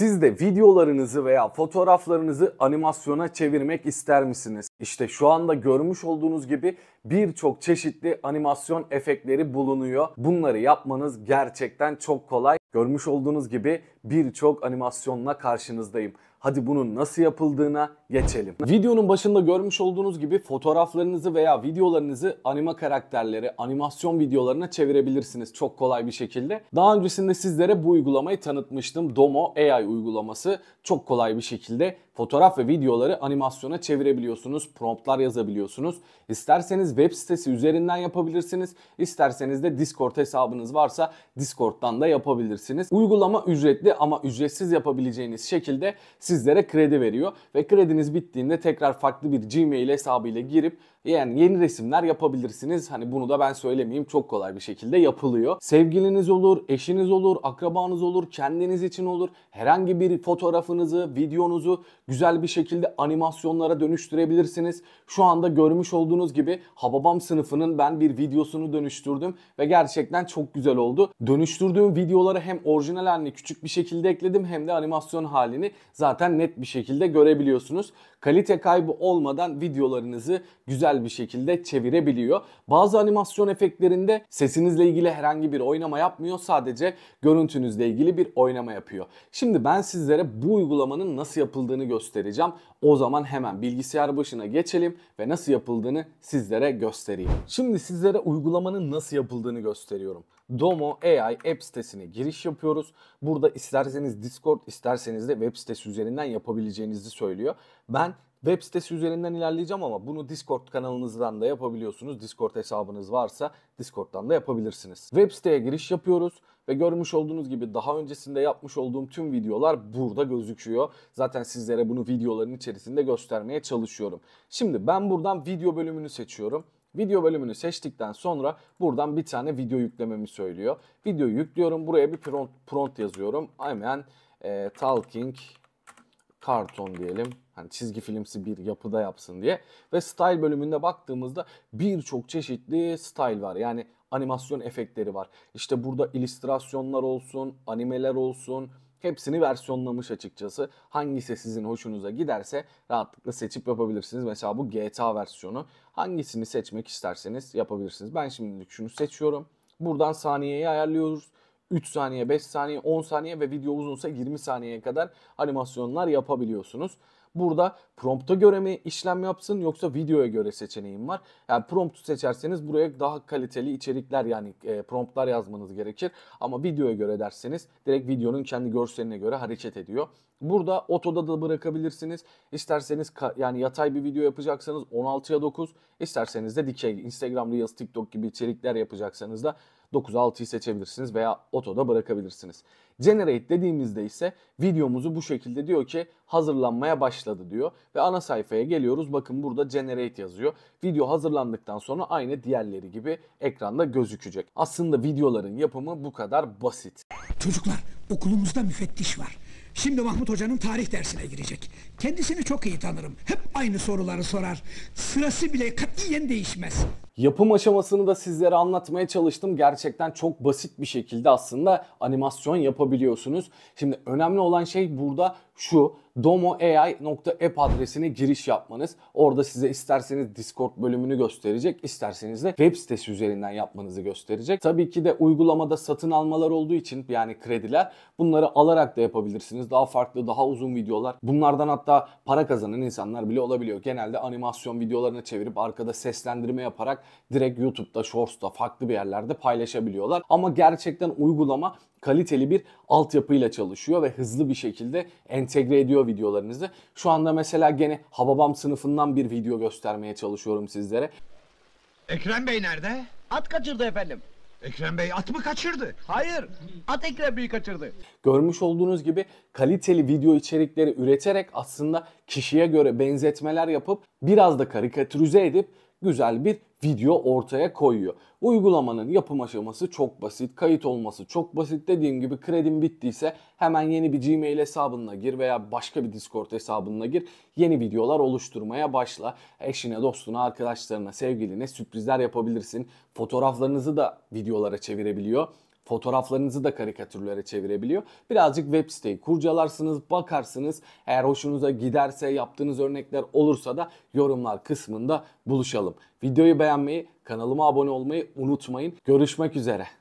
Siz de videolarınızı veya fotoğraflarınızı animasyona çevirmek ister misiniz? İşte şu anda görmüş olduğunuz gibi birçok çeşitli animasyon efektleri bulunuyor. Bunları yapmanız gerçekten çok kolay. Görmüş olduğunuz gibi birçok animasyonla karşınızdayım. Hadi bunun nasıl yapıldığına geçelim. Videonun başında görmüş olduğunuz gibi fotoğraflarınızı veya videolarınızı anima karakterleri, animasyon videolarına çevirebilirsiniz çok kolay bir şekilde. Daha öncesinde sizlere bu uygulamayı tanıtmıştım. Domo AI uygulaması çok kolay bir şekilde fotoğraf ve videoları animasyona çevirebiliyorsunuz, promptlar yazabiliyorsunuz. İsterseniz web sitesi üzerinden yapabilirsiniz, isterseniz de Discord hesabınız varsa Discord'dan da yapabilirsiniz. Uygulama ücretli ama ücretsiz yapabileceğiniz şekilde sizlere kredi veriyor ve krediniz bittiğinde tekrar farklı bir Gmail hesabıyla girip yani yeni resimler yapabilirsiniz. Hani bunu da ben söylemeyeyim çok kolay bir şekilde yapılıyor. Sevgiliniz olur, eşiniz olur, akrabanız olur, kendiniz için olur. Herhangi bir fotoğrafınızı, videonuzu güzel bir şekilde animasyonlara dönüştürebilirsiniz. Şu anda görmüş olduğunuz gibi Hababam sınıfının ben bir videosunu dönüştürdüm ve gerçekten çok güzel oldu. Dönüştürdüğüm videoları hem orijinal halini küçük bir şekilde ekledim hem de animasyon halini zaten net bir şekilde görebiliyorsunuz. Kalite kaybı olmadan videolarınızı güzel bir şekilde çevirebiliyor. Bazı animasyon efektlerinde sesinizle ilgili herhangi bir oynama yapmıyor. Sadece görüntünüzle ilgili bir oynama yapıyor. Şimdi ben sizlere bu uygulamanın nasıl yapıldığını göstereceğim göstereceğim. O zaman hemen bilgisayar başına geçelim ve nasıl yapıldığını sizlere göstereyim. Şimdi sizlere uygulamanın nasıl yapıldığını gösteriyorum. Domo AI app sitesine giriş yapıyoruz. Burada isterseniz Discord isterseniz de web sitesi üzerinden yapabileceğinizi söylüyor. Ben Web sitesi üzerinden ilerleyeceğim ama bunu Discord kanalınızdan da yapabiliyorsunuz. Discord hesabınız varsa Discord'dan da yapabilirsiniz. Web siteye giriş yapıyoruz ve görmüş olduğunuz gibi daha öncesinde yapmış olduğum tüm videolar burada gözüküyor. Zaten sizlere bunu videoların içerisinde göstermeye çalışıyorum. Şimdi ben buradan video bölümünü seçiyorum. Video bölümünü seçtikten sonra buradan bir tane video yüklememi söylüyor. Videoyu yüklüyorum. Buraya bir prompt, prompt yazıyorum. I mean e, talking carton diyelim. Hani çizgi filmsi bir yapıda yapsın diye. Ve style bölümünde baktığımızda birçok çeşitli style var. Yani animasyon efektleri var. İşte burada illüstrasyonlar olsun, animeler olsun, Hepsini versiyonlamış açıkçası. Hangisi sizin hoşunuza giderse rahatlıkla seçip yapabilirsiniz. Mesela bu GTA versiyonu. Hangisini seçmek isterseniz yapabilirsiniz. Ben şimdilik şunu seçiyorum. Buradan saniyeyi ayarlıyoruz. 3 saniye, 5 saniye, 10 saniye ve video uzunsa 20 saniyeye kadar animasyonlar yapabiliyorsunuz. Burada prompta göre mi işlem yapsın yoksa videoya göre seçeneğim var. Yani promptu seçerseniz buraya daha kaliteli içerikler yani e, promptlar yazmanız gerekir. Ama videoya göre derseniz direkt videonun kendi görseline göre hareket ediyor. Burada otoda da bırakabilirsiniz. İsterseniz yani yatay bir video yapacaksanız 16'ya 9, isterseniz de dikey Instagram Reels, TikTok gibi içerikler yapacaksanız da 9-6'yı seçebilirsiniz veya otoda bırakabilirsiniz. Generate dediğimizde ise videomuzu bu şekilde diyor ki hazırlanmaya başladı diyor. Ve ana sayfaya geliyoruz. Bakın burada generate yazıyor. Video hazırlandıktan sonra aynı diğerleri gibi ekranda gözükecek. Aslında videoların yapımı bu kadar basit. Çocuklar okulumuzda müfettiş var. Şimdi Mahmut Hoca'nın tarih dersine girecek. Kendisini çok iyi tanırım. Hep aynı soruları sorar. Sırası bile katiyen değişmez. Yapım aşamasını da sizlere anlatmaya çalıştım. Gerçekten çok basit bir şekilde aslında animasyon yapabiliyorsunuz. Şimdi önemli olan şey burada şu domoai.app adresine giriş yapmanız. Orada size isterseniz Discord bölümünü gösterecek, isterseniz de web sitesi üzerinden yapmanızı gösterecek. Tabii ki de uygulamada satın almalar olduğu için yani krediler bunları alarak da yapabilirsiniz. Daha farklı, daha uzun videolar. Bunlardan hatta para kazanan insanlar bile olabiliyor. Genelde animasyon videolarına çevirip arkada seslendirme yaparak direkt YouTube'da, Shorts'ta, farklı bir yerlerde paylaşabiliyorlar. Ama gerçekten uygulama kaliteli bir altyapıyla çalışıyor ve hızlı bir şekilde entegre ediyor videolarınızı. Şu anda mesela gene Hababam sınıfından bir video göstermeye çalışıyorum sizlere. Ekrem Bey nerede? At kaçırdı efendim. Ekrem Bey at mı kaçırdı? Hayır, at Ekrem Bey'i kaçırdı. Görmüş olduğunuz gibi kaliteli video içerikleri üreterek aslında kişiye göre benzetmeler yapıp biraz da karikatürize edip güzel bir video ortaya koyuyor. Uygulamanın yapım aşaması çok basit, kayıt olması çok basit. Dediğim gibi kredin bittiyse hemen yeni bir Gmail hesabına gir veya başka bir Discord hesabına gir. Yeni videolar oluşturmaya başla. Eşine, dostuna, arkadaşlarına, sevgiline sürprizler yapabilirsin. Fotoğraflarınızı da videolara çevirebiliyor fotoğraflarınızı da karikatürlere çevirebiliyor. Birazcık web siteyi kurcalarsınız, bakarsınız. Eğer hoşunuza giderse, yaptığınız örnekler olursa da yorumlar kısmında buluşalım. Videoyu beğenmeyi, kanalıma abone olmayı unutmayın. Görüşmek üzere.